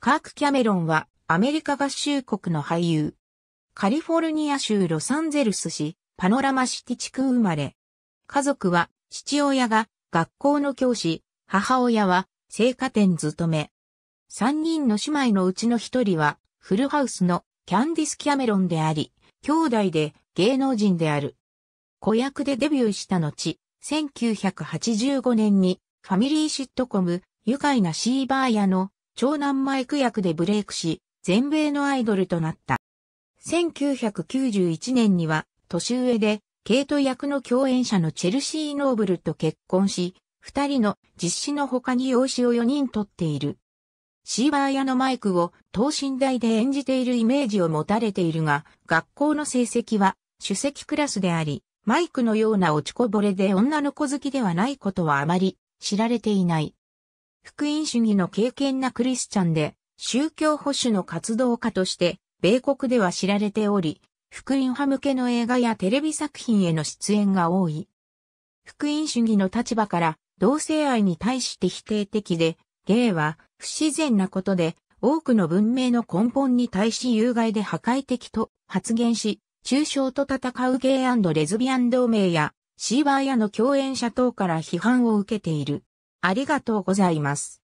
カーク・キャメロンはアメリカ合衆国の俳優。カリフォルニア州ロサンゼルス市パノラマシティ地区生まれ。家族は父親が学校の教師、母親は生花店勤め。三人の姉妹のうちの一人はフルハウスのキャンディス・キャメロンであり、兄弟で芸能人である。子役でデビューした後、1985年にファミリーシットコム、愉快なシーバー屋の長男マイク役でブレイクし、全米のアイドルとなった。1991年には、年上で、ケイト役の共演者のチェルシー・ノーブルと結婚し、二人の実施の他に養子を4人取っている。シーバー屋のマイクを等身大で演じているイメージを持たれているが、学校の成績は首席クラスであり、マイクのような落ちこぼれで女の子好きではないことはあまり知られていない。福音主義の敬虔なクリスチャンで、宗教保守の活動家として、米国では知られており、福音派向けの映画やテレビ作品への出演が多い。福音主義の立場から同性愛に対して否定的で、ゲイは不自然なことで多くの文明の根本に対し有害で破壊的と発言し、中傷と戦うゲイレズビアン同盟やシーバーやの共演者等から批判を受けている。ありがとうございます。